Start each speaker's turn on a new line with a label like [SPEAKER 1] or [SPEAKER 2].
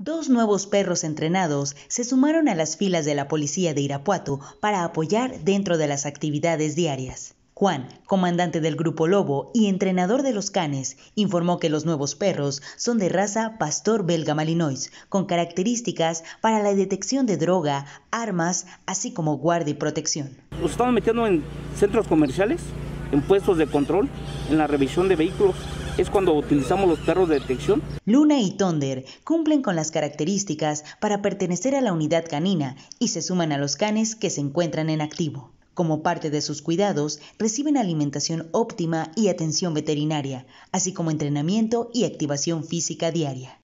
[SPEAKER 1] Dos nuevos perros entrenados se sumaron a las filas de la policía de Irapuato para apoyar dentro de las actividades diarias. Juan, comandante del Grupo Lobo y entrenador de los canes, informó que los nuevos perros son de raza pastor belga malinois, con características para la detección de droga, armas, así como guardia y protección.
[SPEAKER 2] Los estaban metiendo en centros comerciales, en puestos de control, en la revisión de vehículos. Es cuando utilizamos los perros de detección.
[SPEAKER 1] Luna y Thunder cumplen con las características para pertenecer a la unidad canina y se suman a los canes que se encuentran en activo. Como parte de sus cuidados, reciben alimentación óptima y atención veterinaria, así como entrenamiento y activación física diaria.